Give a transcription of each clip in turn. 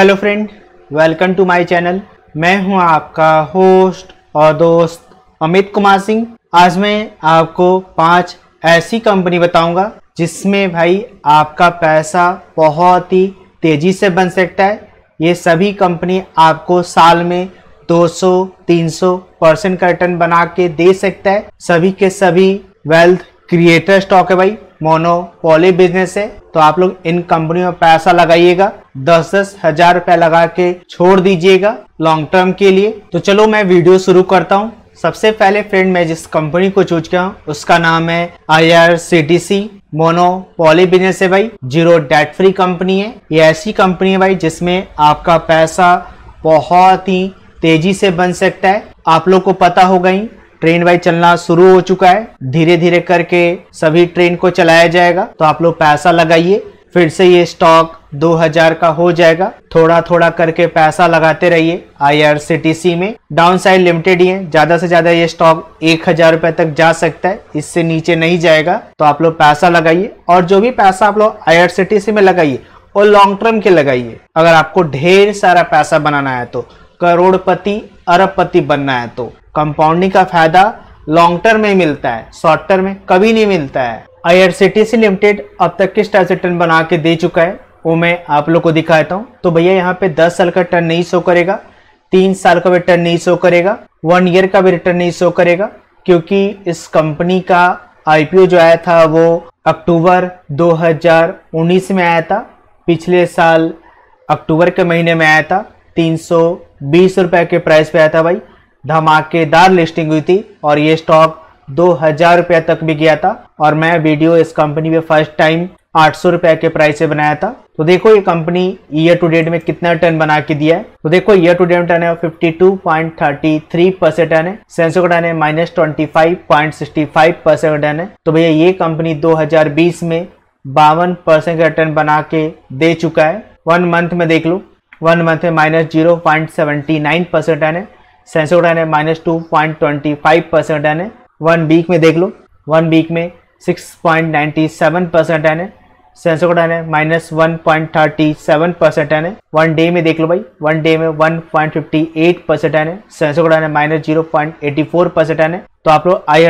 hello friend welcome to my channel मैं हूं आपका होस्ट और दोस्त अमित कुमार सिंह आज मैं आपको पांच ऐसी कंपनी बताऊंगा जिसमें भाई आपका पैसा बहुत ही तेज़ी से बन सकता है ये सभी कंपनी आपको साल में 200-300 परसेंट का रिटर्न बना के दे सकता है सभी के सभी वेल्थ क्रिएटर स्टॉक है भाई मोनोपोली बिजनेस है तो आप लोग इन कंपनियों में पैसा लगाइएगा दस दस हजार रुपया लगा के छोड़ दीजिएगा लॉन्ग टर्म के लिए तो चलो मैं वीडियो शुरू करता हूँ सबसे पहले फ्रेंड मैं जिस कंपनी को चूज किया उसका नाम है I R C T C monopoly business है भाई जीरो डेट फ्री कंपनी है ये ऐसी कंपनी है भाई जिसमें आपका पैसा बहुत ही तेजी से बन सकता है आप लोग को पता हो गई ट्रेन भाई चलना शुरू हो चुका है धीरे धीरे करके सभी ट्रेन को चलाया जाएगा तो आप लोग पैसा लगाइए फिर से ये स्टॉक 2000 का हो जाएगा थोड़ा थोड़ा करके पैसा लगाते रहिए आईआरसीटीसी में डाउन साइड लिमिटेड ही है ज्यादा से ज्यादा ये स्टॉक एक हजार रुपए तक जा सकता है इससे नीचे नहीं जाएगा तो आप लोग पैसा लगाइए और जो भी पैसा आप लोग आईआरसीटीसी में लगाइए और लॉन्ग टर्म के लगाइए अगर आपको ढेर सारा पैसा बनाना है तो करोड़पति अरबपति बनना है तो कंपाउंडिंग का फायदा लॉन्ग टर्म में मिलता है शॉर्ट टर्म में कभी नहीं मिलता है आई लिमिटेड अब तक किस टाइप से टर्न बना के दे चुका है वो मैं आप लोग को दिखाता हूँ तो भैया यहाँ पे 10 साल का टर्न नहीं शो करेगा तीन साल का भी टर्न नहीं शो करेगा वन ईयर का भी रिटर्न नहीं शो करेगा क्योंकि इस कंपनी का आईपीओ जो आया था वो अक्टूबर 2019 में आया था पिछले साल अक्टूबर के महीने में आया था तीन सौ के प्राइस पे आया था भाई धमाकेदार लिस्टिंग हुई थी और ये स्टॉक दो हजार रुपया तक भी गया था और मैं वीडियो इस कंपनी में फर्स्ट टाइम आठ सौ रुपए के प्राइस से बनाया था तो देखो ये कंपनी ईयर टू डेट में कितना टर्न बना के दिया है तो देखो ईयर टू डेट टर्न है 52.33 परसेंट टर्न है सेंसो का टर्न है माइनस ट्वेंटी परसेंट टर्न है तो भैया ये कंपनी दो हजार बीस में बावन परसेंट का टर्न बना के दे चुका है वन मंथ में देख लो वन मंथ में minus zero point seventy nine percent turn है सेंसो टर्न है minus two point twenty five percent turn है वन वीक में देख लो वन वीक में 6.97 पॉइंट नाइन्टी सेवन परसेंट है डन है minus one point thirty seven percent है वन डे में देख लो भाई वन डे में one point fifty eight percent एन है सेंसो का है minus zero point eighty four percent है तो आप लोग आई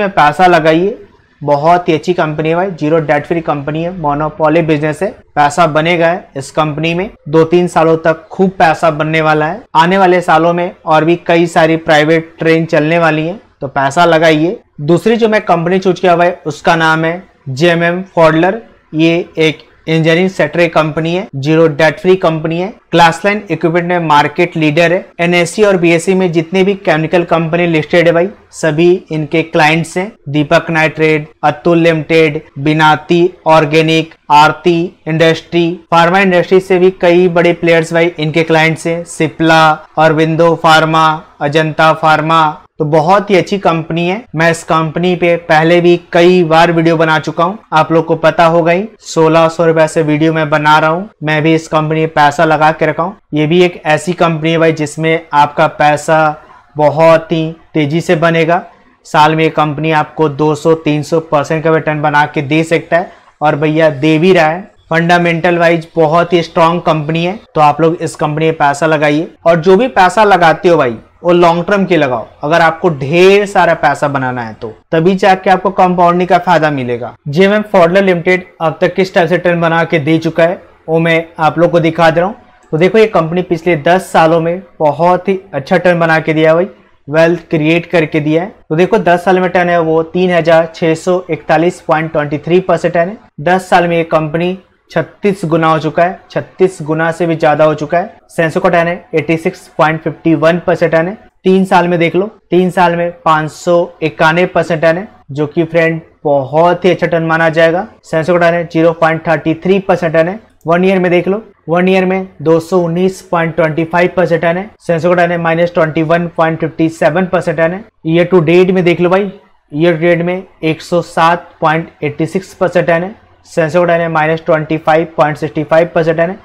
में पैसा लगाइए बहुत ही अच्छी कंपनी है भाई जीरो डेट फ्री कंपनी है मोनोपोली बिजनेस है पैसा बनेगा है इस कंपनी में दो तीन सालों तक खूब पैसा बनने वाला है आने वाले सालों में और भी कई सारी प्राइवेट ट्रेन चलने वाली है तो पैसा लगाइए दूसरी जो मैं कंपनी चूज किया हुआ है उसका नाम है जेएमएम एम फॉडलर ये एक इंजीनियरिंग सेक्टर कंपनी है जीरो डेट फ्री कंपनी है क्लास लाइन इक्विपमेंट में मार्केट लीडर है एनएससी और बीएससी में जितने भी केमिकल कंपनी लिस्टेड है भाई सभी इनके क्लाइंट्स हैं Deepak nitrate Atul limited Vinati organic Aarti industry pharma industry से भी कई बड़े प्लेयर्स भाई इनके क्लाइंट्स हैं सिप्ला और विंदो फार्मा अजंता फार्मा तो बहुत ही अच्छी कंपनी है मैं इस कंपनी पे पहले भी कई बार वीडियो बना चुका हूँ आप लोग को पता हो गई सोलह सौ रुपए से वीडियो मैं बना रहा हूँ मैं भी इस कंपनी में पैसा लगा के रखा हूँ ये भी एक ऐसी कंपनी है भाई जिसमें आपका पैसा बहुत ही तेजी से बनेगा साल में ये कंपनी आपको 200-300 परसेंट का रिटर्न बना के दे सकता है और भैया दे भी रहा है फंडामेंटल वाइज बहुत ही स्ट्रांग कंपनी है तो आप लोग इस कंपनी में पैसा लगाइए और जो भी पैसा लगाते हो भाई और लॉन्ग टर्म के लगाओ अगर आपको ढेर सारा पैसा बनाना है तो तभी जाके आपको कंपाउंडिंग का फायदा मिलेगा एम फॉर्डलर लिमिटेड अब तक किस टाइप से ट्रेंड बना के दे चुका है वो मैं आप लोग को दिखा दे रहा हूँ तो देखो ये कंपनी पिछले 10 सालों में बहुत ही अच्छा टर्न बना के दिया भाई वेल्थ क्रिएट करके दिया है तो देखो 10 साल में टर्न है वो तीन हजार छह सौ इकतालीस परसेंट है दस साल में ये कंपनी छत्तीस गुना हो चुका है छत्तीस गुना से भी ज्यादा हो चुका है सेंसो का टर्न है eighty six point fifty one percent turn है तीन साल में देख लो तीन साल में पांच सौ इक्यानवे परसेंट टर्न है जो कि फ्रेंड बहुत ही अच्छा टर्न माना जाएगा सेंसो का टर्न है zero point thirty three percent turn है वन ईयर में देख लो वन ईयर में दो सौ फाइव परसेंट टन है सेंसो का टन है minus twenty seven percent turn है ईयर टू डेट में देख लो भाई ईयर टू डेट में एक सौ सात point eighty six percent turn है सेंसोड है minus twenty five point sixty five percent है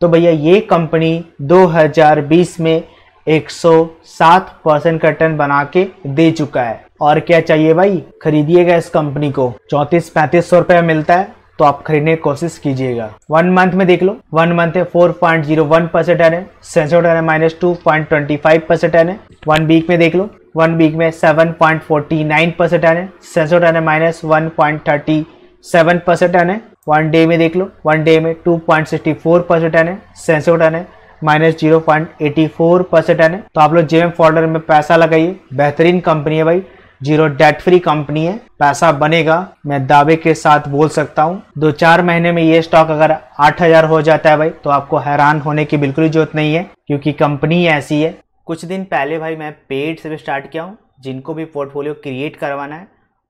तो भैया ये कंपनी 2020 में 107 परसेंट का रिटर्न बना के दे चुका है और क्या चाहिए भाई खरीदिएगा इस कंपनी को चौंतीस पैंतीस सौ रुपया मिलता है तो आप खरीदने की कोशिश कीजिएगा वन मंथ में देख लो वन मंथ है four point zero one percent है सेंसोड है minus two point twenty five percent है वन वीक में देख लो वन वीक में seven point forty nine percent है सेंसोड है minus one point thirty seven percent आने वन डे में देख लो वन डे में two point sixty four percent आने है आने minus zero point eighty four percent आने तो आप लोग जेम फोल्डर में पैसा लगाइए बेहतरीन कंपनी है भाई जीरो डेट फ्री कंपनी है पैसा बनेगा मैं दावे के साथ बोल सकता हूँ दो चार महीने में ये स्टॉक अगर आठ हजार हो जाता है भाई तो आपको हैरान होने की बिल्कुल ही जरूरत नहीं है क्योंकि कंपनी ऐसी है कुछ दिन पहले भाई मैं पेड से भी स्टार्ट किया हूँ जिनको भी पोर्टफोलियो क्रिएट करवाना है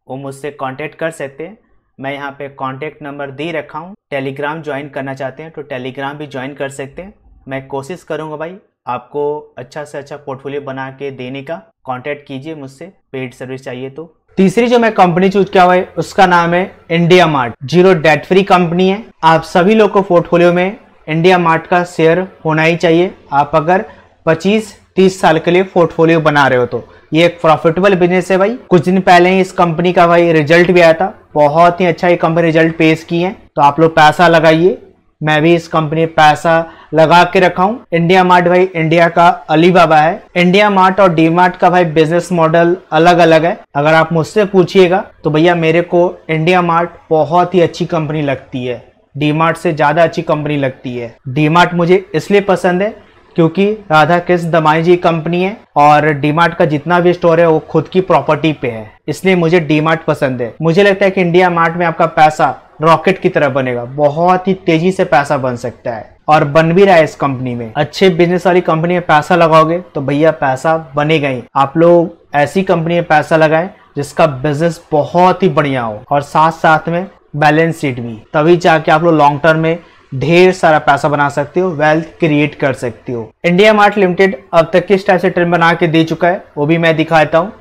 वो मुझसे कॉन्टेक्ट कर सकते हैं मैं यहाँ पे कॉन्टेक्ट नंबर दे रखा हूँ टेलीग्राम ज्वाइन करना चाहते हैं तो टेलीग्राम भी ज्वाइन कर सकते हैं मैं कोशिश करूँगा भाई आपको अच्छा से अच्छा पोर्टफोलियो बना के देने का कॉन्टेक्ट कीजिए मुझसे पेड सर्विस चाहिए तो तीसरी जो मैं कंपनी चूज किया हुआ है उसका नाम है IndiaMART zero debt free company है आप सभी लोग को पोर्टफोलियो में इंडिया मार्ट का शेयर होना ही चाहिए आप अगर 25 तीस साल के लिए पोर्टफोलियो बना रहे हो तो ये एक प्रॉफिटेबल बिजनेस है भाई कुछ दिन पहले ही इस कंपनी का भाई रिजल्ट भी आया था बहुत ही अच्छा ये कंपनी रिजल्ट पेश की है तो आप लोग पैसा लगाइए मैं भी इस कंपनी पैसा लगा के रखा हूँ इंडिया मार्ट भाई इंडिया का अली बाबा है इंडिया मार्ट और डी मार्ट का भाई बिजनेस मॉडल अलग अलग है अगर आप मुझसे पूछिएगा तो भैया मेरे को इंडिया मार्ट बहुत ही अच्छी कंपनी लगती है डी मार्ट से ज़्यादा अच्छी कंपनी लगती है डी मार्ट मुझे इसलिए पसंद है क्योंकि राधा कृष्ण दमाई जी कंपनी है और डीमार्ट का जितना भी स्टोर है वो खुद की प्रॉपर्टी पे है इसलिए मुझे डीमार्ट पसंद है मुझे लगता है कि इंडिया मार्ट में आपका पैसा रॉकेट की तरह बनेगा बहुत ही तेजी से पैसा बन सकता है और बन भी रहा है इस कंपनी में अच्छे बिजनेस वाली कंपनी में पैसा लगाओगे तो भैया पैसा बनेगा ही आप लोग ऐसी कंपनी में पैसा लगाए जिसका बिजनेस बहुत ही बढ़िया हो और साथ साथ में बैलेंस शीट भी तभी जाके आप लोग लॉन्ग टर्म में ढेर सारा पैसा बना सकते हो वेल्थ क्रिएट कर सकते हो इंडिया मार्ट लिमिटेड अब तक किस टाइप से टर्न बना के दे चुका है वो भी मैं दिखाता हूँ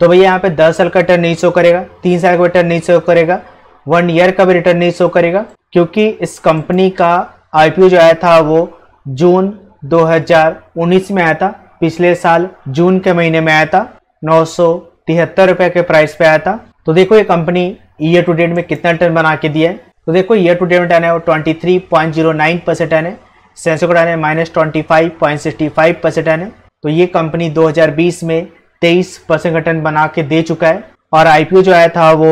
तो भैया यहाँ पे दस साल का टर्न नहीं शो करेगा तीन साल का टर्न नहीं शो करेगा वन ईयर का भी रिटर्न नहीं शो करेगा क्योंकि इस कंपनी का आईपीओ जो आया था वो जून 2019 में आया था पिछले साल जून के महीने में आया था नौ रुपए के प्राइस पे आया था तो देखो ये कंपनी ईयर टू डेट में कितना रिटर्न बना के दिया है तो देखो ईयर टू डेट आने twenty three point zero nine percent आने है सेंसो का turn minus twenty five point sixty five percent आने तो ये कंपनी दो हज़ार बीस में तेईस परसेंट रिटर्न बना के दे चुका है और आईपीओ जो आया था वो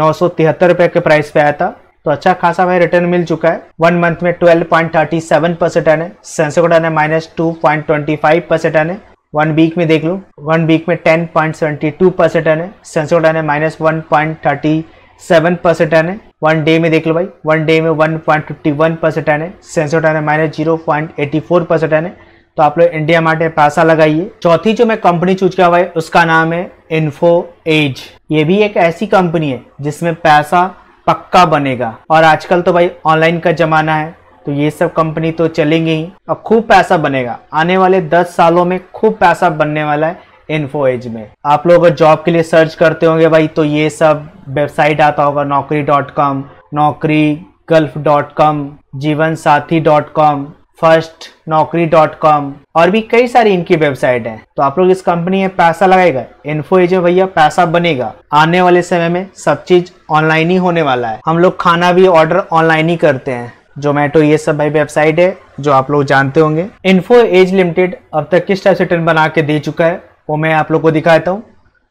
नौ सौ तिहत्तर रुपये के प्राइस पे आया था तो अच्छा खासा भाई रिटर्न मिल चुका है वन मंथ में 12.37 परसेंट टन है सेंसो का टन है minus two point twenty five percent आने वन वीक में देख लो वन वीक में 10.72 परसेंट टन है सेंसो का टन है minus one point thirty seven percent एन है वन डे में देख लो भाई वन डे में one point fifty one percent एन है Sensex minus zero point eighty four percent एन है तो आप लोग इंडिया मार्ट में पैसा लगाइए चौथी जो मैं कंपनी चूज किया भाई उसका नाम है इन्फो एज ये भी एक ऐसी कंपनी है जिसमें पैसा पक्का बनेगा और आजकल तो भाई ऑनलाइन का जमाना है तो ये सब कंपनी तो चलेंगे ही और खूब पैसा बनेगा आने वाले दस सालों में खूब पैसा बनने वाला है इन्फो एज में आप लोग अगर जॉब के लिए सर्च करते होंगे भाई तो ये सब वेबसाइट आता होगा Naukri dot com Naukri Gulf dot com Jeevansathi dot com first Naukri dot com और भी कई सारी इनकी वेबसाइट है तो आप लोग इस कंपनी में पैसा लगाएगा इन्फो एज में भैया पैसा बनेगा आने वाले समय में सब चीज ऑनलाइन ही होने वाला है हम लोग खाना भी ऑर्डर ऑनलाइन ही करते हैं जोमेटो ये सब भाई वेबसाइट है जो आप लोग जानते होंगे इन्फो एज लिमिटेड अब तक किस टाइप से ट्रेन बना के दे चुका है वो मैं आप लोग को दिखाता हूँ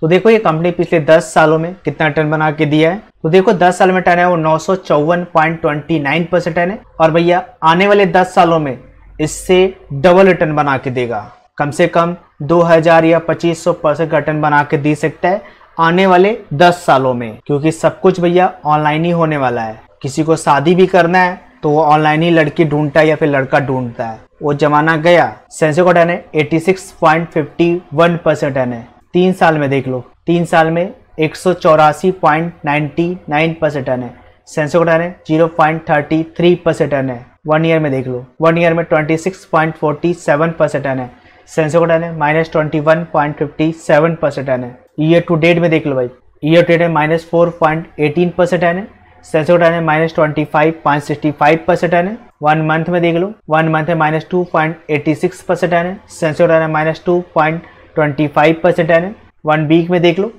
तो देखो ये कंपनी पिछले 10 सालों में कितना टर्न बना के दिया है तो देखो 10 साल में टर्न है वो नौ परसेंट टर्न है और भैया आने वाले 10 सालों में इससे डबल रिटर्न बना के देगा कम से कम 2000 या 2500 परसेंट का रिटर्न बना के दे सकता है आने वाले 10 सालों में क्योंकि सब कुछ भैया ऑनलाइन ही होने वाला है किसी को शादी भी करना है तो वो ऑनलाइन ही लड़की ढूंढता है या फिर लड़का ढूंढता है वो जमाना गया सेंसो का टर्न है eighty six point fifty one percent turn तीन साल में देख लो तीन साल में एक सौ चौरासी point ninety nine percent turn है सेंसो का टर्न है zero point thirty three percent turn है वन ईयर में देख लो वन ईयर में twenty six point forty seven percent turn है सेंसो का टर्न है minus twenty one point fifty seven percent turn है ईयर टू डेट में देख लो भाई ईयर टू डेट है minus four point eighteen percent turn है सेल्सियस का टर्न है minus twenty five point sixty five percent turn है वन मंथ में देख लो वन मंथ है minus two point eighty six percent turn है सेंसियो टर्न है minus two point twenty five percent turn है वन वीक में देख लो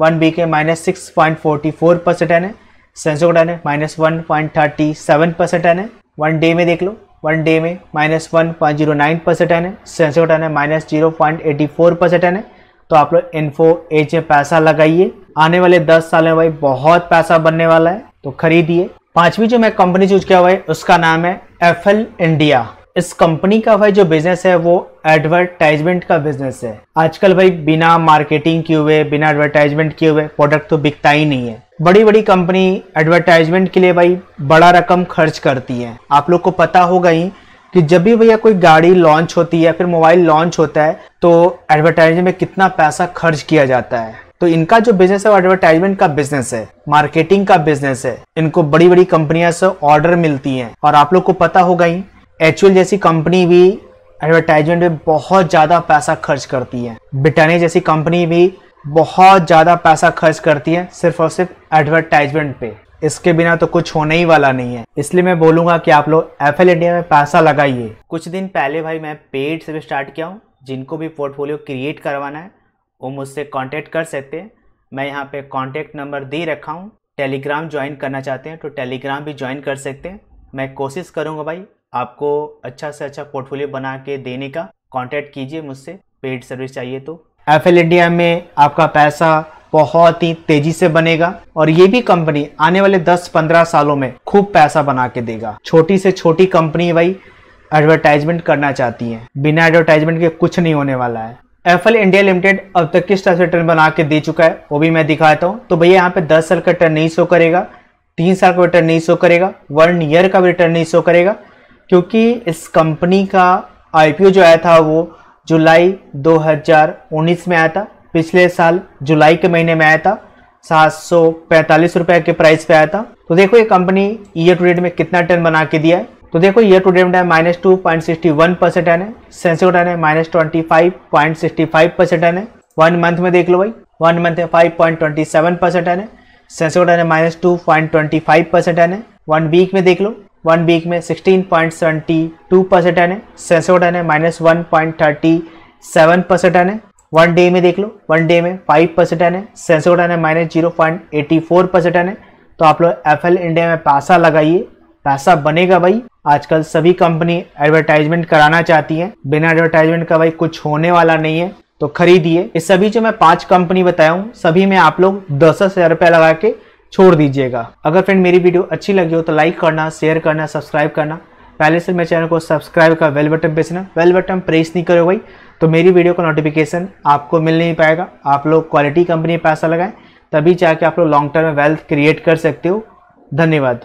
वन वीक है minus six point forty four percent turn है सेंसियो का टर्न है minus one point thirty seven percent turn है वन डे में देख लो वन डे में minus one point zero nine percent turn है सेंसियो का टर्न है minus zero point eighty four percent turn है तो आप लोग इन्फो एज में पैसा लगाइए आने वाले दस साल में भाई बहुत पैसा बनने वाला है तो खरीदिए पांचवी जो मैं कंपनी चूज किया हुआ है उसका नाम है एफ इंडिया इस कंपनी का भाई जो बिजनेस है वो एडवर्टाइजमेंट का बिजनेस है आजकल भाई बिना मार्केटिंग किए हुए बिना एडवर्टाइजमेंट किए हुए प्रोडक्ट तो बिकता ही नहीं है बड़ी बड़ी कंपनी एडवर्टाइजमेंट के लिए भाई बड़ा रकम खर्च करती है आप लोग को पता होगा ही कि जब भी भैया कोई गाड़ी लॉन्च होती है फिर मोबाइल लॉन्च होता है तो एडवर्टाइजमेंट में कितना पैसा खर्च किया जाता है तो इनका जो बिजनेस है वो एडवर्टाइजमेंट का बिजनेस है मार्केटिंग का बिजनेस है इनको बड़ी बड़ी कंपनियां से ऑर्डर मिलती हैं और आप लोग को पता होगा ही एचुअल जैसी कंपनी भी एडवर्टाइजमेंट में बहुत ज़्यादा पैसा खर्च करती है ब्रिटानिया जैसी कंपनी भी बहुत ज़्यादा पैसा खर्च करती है सिर्फ और सिर्फ एडवर्टाइजमेंट पे इसके बिना तो कुछ होने ही वाला नहीं है इसलिए मैं बोलूंगा कि आप लोग एफ इंडिया में पैसा लगाइए कुछ दिन पहले भाई मैं पेड से भी स्टार्ट किया हूँ जिनको भी पोर्टफोलियो क्रिएट करवाना है वो मुझसे कांटेक्ट कर सकते हैं मैं यहाँ पे कांटेक्ट नंबर दे रखा हूँ टेलीग्राम ज्वाइन करना चाहते हैं तो टेलीग्राम भी ज्वाइन कर सकते हैं मैं कोशिश करूँगा भाई आपको अच्छा से अच्छा पोर्टफोलियो बना के देने का कॉन्टैक्ट कीजिए मुझसे पेड सर्विस चाहिए तो एफ इंडिया में आपका पैसा बहुत ही तेजी से बनेगा और ये भी कंपनी आने वाले 10-15 सालों में खूब पैसा बना के देगा छोटी से छोटी कंपनी भाई एडवर्टाइजमेंट करना चाहती है बिना एडवर्टाइजमेंट के कुछ नहीं होने वाला है एफएल इंडिया लिमिटेड अब तक किस तरह से टर्न बना के दे चुका है वो भी मैं दिखाता हूँ तो भैया यहाँ पे दस साल का टर्न नहीं शो करेगा तीन साल का रिटर्न नहीं शो करेगा वन ईयर का भी रिटर्न नहीं शो करेगा क्योंकि इस कंपनी का आई जो आया था वो जुलाई दो में आया था पिछले साल जुलाई के महीने में आया था सात सौ पैंतालीस रुपये के प्राइस पे आया था तो देखो ये कंपनी ईयर टू डेट में कितना टर्न बना के दिया है तो देखो ये टू डेट है minus two point sixty one percent है सेंसेक्स है minus twenty five point sixty five percent है वन मंथ में देख लो भाई वन मंथ है five point twenty seven percent है सेंसेक्स है minus two point twenty five percent है वन वीक में देख लो वन वीक में sixteen point seventy two percent है सेंसेक्स है minus one point thirty seven percent है वन डे में देख लो वन डे में फाइव परसेंट है सेंसेक्स है minus zero point eighty four percent है तो आप लोग एफ एल इंडिया में पैसा लगाइए पैसा बनेगा भाई आजकल सभी कंपनी एडवर्टाइजमेंट कराना चाहती है बिना एडवर्टाइजमेंट का भाई कुछ होने वाला नहीं है तो खरीदिए इस सभी जो मैं पांच कंपनी बताया हूँ सभी में आप लोग दस दस हजार रुपया लगा के छोड़ दीजिएगा अगर फ्रेंड मेरी वीडियो अच्छी लगी हो तो लाइक करना शेयर करना सब्सक्राइब करना पहले से मेरे चैनल को सब्सक्राइब कर वेल बटन बेचना वेल बटन प्रेस नहीं करो भाई तो मेरी वीडियो का नोटिफिकेशन आपको मिल नहीं पाएगा आप लोग क्वालिटी कंपनी में पैसा लगाएं तभी जाके आप लोग लॉन्ग टर्म में वेल्थ क्रिएट कर सकते हो धन्यवाद